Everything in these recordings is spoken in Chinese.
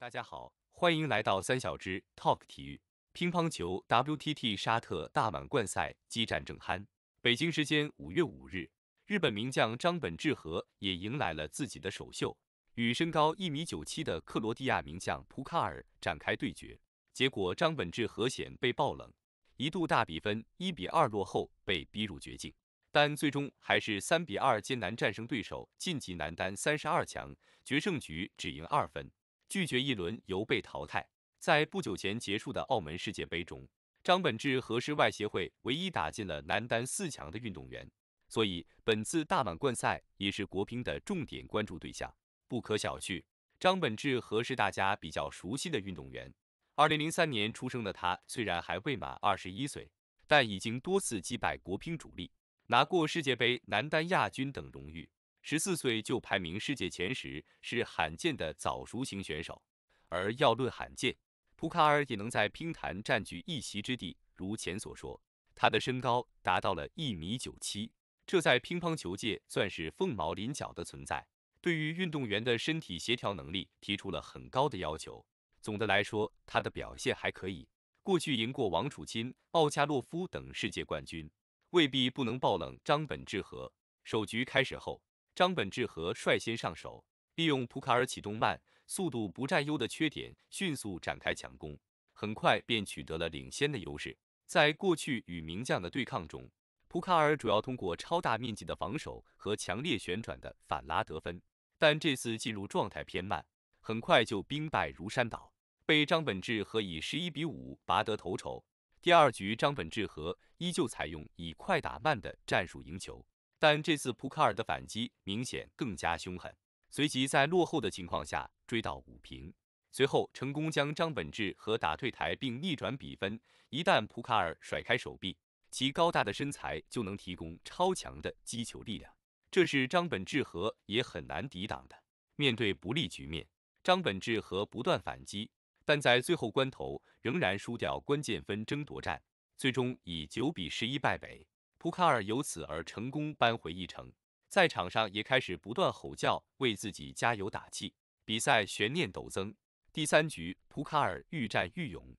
大家好，欢迎来到三小只 Talk 体育。乒乓球 WTT 沙特大满贯赛激战正酣。北京时间五月五日，日本名将张本智和也迎来了自己的首秀，与身高一米九七的克罗地亚名将普卡尔展开对决。结果张本智和险被爆冷，一度大比分一比二落后，被逼入绝境。但最终还是三比二艰难战胜对手，晋级男单三十二强。决胜局只赢二分。拒绝一轮游被淘汰，在不久前结束的澳门世界杯中，张本智和是外协会唯一打进了男单四强的运动员，所以本次大满贯赛也是国乒的重点关注对象，不可小觑。张本智和是大家比较熟悉的运动员，二零零三年出生的他虽然还未满二十一岁，但已经多次击败国乒主力，拿过世界杯男单亚军等荣誉。十四岁就排名世界前十，是罕见的早熟型选手。而要论罕见，普卡尔也能在乒坛占据一席之地。如前所说，他的身高达到了一米九七，这在乒乓球界算是凤毛麟角的存在，对于运动员的身体协调能力提出了很高的要求。总的来说，他的表现还可以。过去赢过王楚钦、奥恰洛夫等世界冠军，未必不能爆冷张本智和。首局开始后。张本智和率先上手，利用普卡尔启动慢、速度不占优的缺点，迅速展开强攻，很快便取得了领先的优势。在过去与名将的对抗中，普卡尔主要通过超大面积的防守和强烈旋转的反拉得分，但这次进入状态偏慢，很快就兵败如山倒，被张本智和以十一比五拔得头筹。第二局，张本智和依旧采用以快打慢的战术赢球。但这次普卡尔的反击明显更加凶狠，随即在落后的情况下追到五平，随后成功将张本智和打退台并逆转比分。一旦普卡尔甩开手臂，其高大的身材就能提供超强的击球力量，这是张本智和也很难抵挡的。面对不利局面，张本智和不断反击，但在最后关头仍然输掉关键分争夺战，最终以九比十一败北。普卡尔由此而成功扳回一城，在场上也开始不断吼叫，为自己加油打气。比赛悬念陡增。第三局，普卡尔愈战愈勇，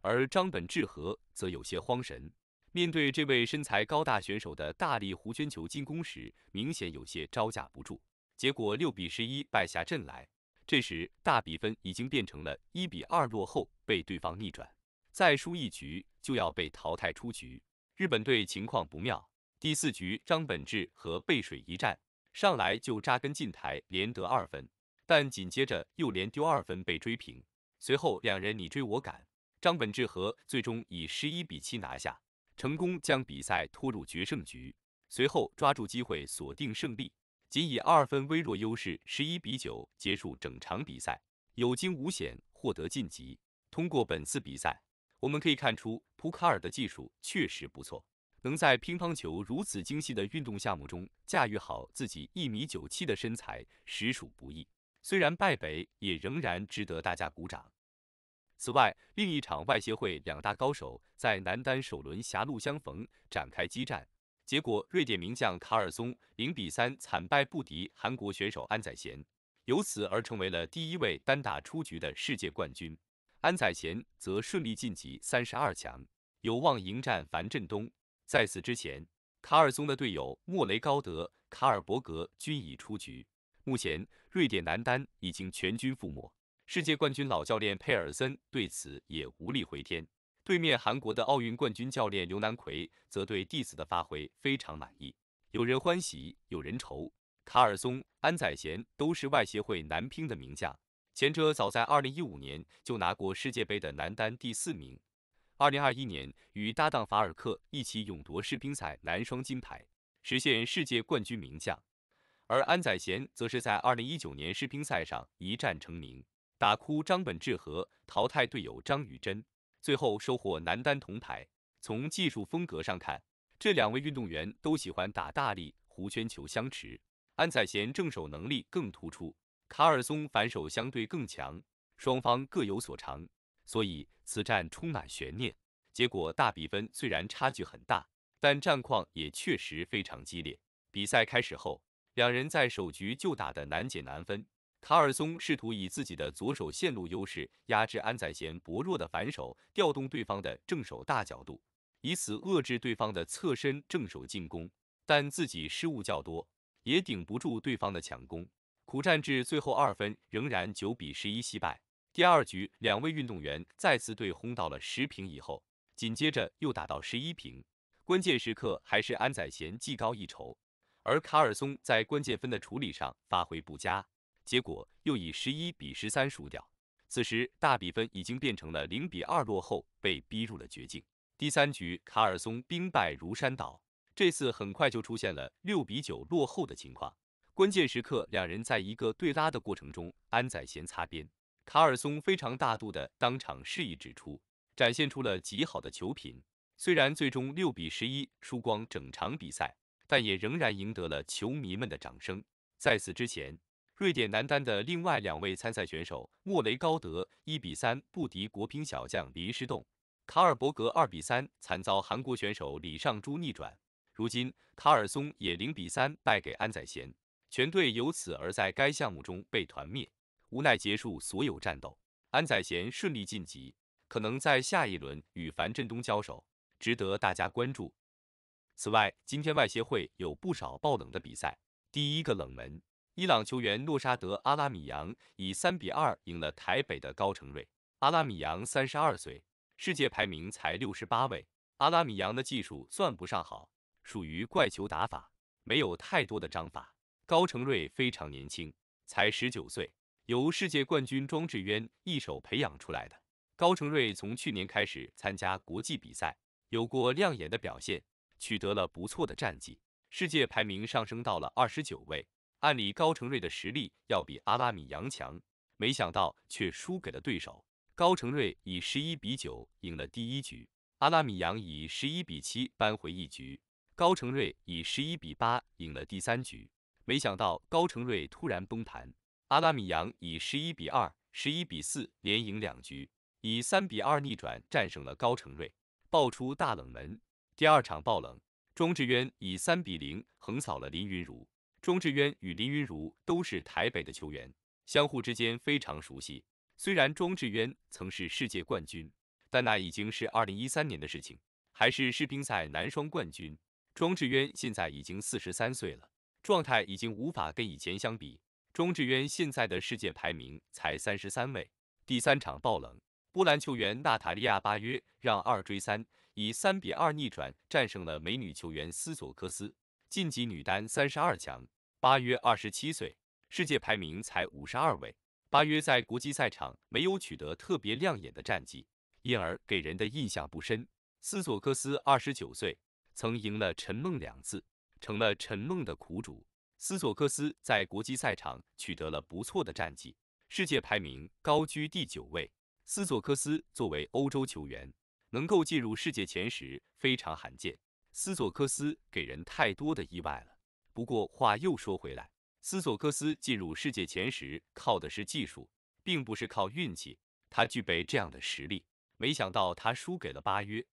而张本智和则有些慌神。面对这位身材高大选手的大力弧圈球进攻时，明显有些招架不住，结果六比十一败下阵来。这时，大比分已经变成了一比二落后，被对方逆转，再输一局就要被淘汰出局。日本队情况不妙，第四局张本智和背水一战，上来就扎根近台连得二分，但紧接着又连丢二分被追平。随后两人你追我赶，张本智和最终以十一比七拿下，成功将比赛拖入决胜局。随后抓住机会锁定胜利，仅以二分微弱优势十一比九结束整场比赛，有惊无险获得晋级。通过本次比赛。我们可以看出，普卡尔的技术确实不错，能在乒乓球如此精细的运动项目中驾驭好自己一米九七的身材，实属不易。虽然败北，也仍然值得大家鼓掌。此外，另一场外协会两大高手在男单首轮狭路相逢，展开激战，结果瑞典名将卡尔松零比三惨败不敌韩国选手安宰贤，由此而成为了第一位单打出局的世界冠军。安宰贤则顺利晋级三十二强，有望迎战樊振东。在此之前，卡尔松的队友莫雷高德、卡尔伯格均已出局。目前，瑞典男单已经全军覆没，世界冠军老教练佩尔森对此也无力回天。对面韩国的奥运冠军教练刘南奎则对弟子的发挥非常满意。有人欢喜，有人愁。卡尔松、安宰贤都是外协会男乒的名将。前者早在二零一五年就拿过世界杯的男单第四名，二零二一年与搭档法尔克一起勇夺世乒赛男双金牌，实现世界冠军名将。而安宰贤则是在二零一九年世乒赛上一战成名，打哭张本智和，淘汰队友张禹珍，最后收获男单铜牌。从技术风格上看，这两位运动员都喜欢打大力弧圈球相持，安宰贤正手能力更突出。卡尔松反手相对更强，双方各有所长，所以此战充满悬念。结果大比分虽然差距很大，但战况也确实非常激烈。比赛开始后，两人在首局就打得难解难分。卡尔松试图以自己的左手线路优势压制安宰贤薄弱的反手，调动对方的正手大角度，以此遏制对方的侧身正手进攻，但自己失误较多，也顶不住对方的强攻。苦战至最后二分，仍然九比十一惜败。第二局，两位运动员再次对轰到了十平以后，紧接着又打到十一平。关键时刻还是安宰贤技高一筹，而卡尔松在关键分的处理上发挥不佳，结果又以十一比十三输掉。此时大比分已经变成了零比二落后，被逼入了绝境。第三局，卡尔松兵败如山倒，这次很快就出现了六比九落后的情况。关键时刻，两人在一个对拉的过程中，安宰贤擦边，卡尔松非常大度的当场示意指出，展现出了极好的球品。虽然最终六比十一输光整场比赛，但也仍然赢得了球迷们的掌声。在此之前，瑞典男单的另外两位参赛选手莫雷高德一比三不敌国乒小将林诗栋，卡尔伯格二比三惨遭韩国选手李尚洙逆转。如今，卡尔松也零比三败给安宰贤。全队由此而在该项目中被团灭，无奈结束所有战斗。安宰贤顺利晋级，可能在下一轮与樊振东交手，值得大家关注。此外，今天外协会有不少爆冷的比赛。第一个冷门，伊朗球员诺沙德·阿拉米扬以三比二赢了台北的高承瑞。阿拉米扬三十二岁，世界排名才六十八位。阿拉米扬的技术算不上好，属于怪球打法，没有太多的章法。高成瑞非常年轻，才十九岁，由世界冠军庄智渊一手培养出来的。高成瑞从去年开始参加国际比赛，有过亮眼的表现，取得了不错的战绩，世界排名上升到了二十九位。按理高成瑞的实力要比阿拉米扬强，没想到却输给了对手。高成瑞以十一比九赢了第一局，阿拉米扬以十一比七扳回一局，高成瑞以十一比八赢了第三局。没想到高成瑞突然崩盘，阿拉米扬以十一比二、十一比四连赢两局，以三比二逆转战胜了高成瑞，爆出大冷门。第二场爆冷，庄智渊以三比零横扫了林云如。庄智渊与林云如都是台北的球员，相互之间非常熟悉。虽然庄智渊曾是世界冠军，但那已经是二零一三年的事情，还是世乒赛男双冠军。庄智渊现在已经四十三岁了。状态已经无法跟以前相比。庄智渊现在的世界排名才三十三位，第三场爆冷，波兰球员娜塔莉亚·巴约让二追三，以三比二逆转战胜了美女球员斯索克斯，晋级女单三十二强。巴约二十七岁，世界排名才五十二位。巴约在国际赛场没有取得特别亮眼的战绩，因而给人的印象不深。斯索克斯二十九岁，曾赢了陈梦两次。成了陈梦的苦主。斯索克斯在国际赛场取得了不错的战绩，世界排名高居第九位。斯索克斯作为欧洲球员，能够进入世界前十非常罕见。斯索克斯给人太多的意外了。不过话又说回来，斯索克斯进入世界前十靠的是技术，并不是靠运气。他具备这样的实力，没想到他输给了巴约。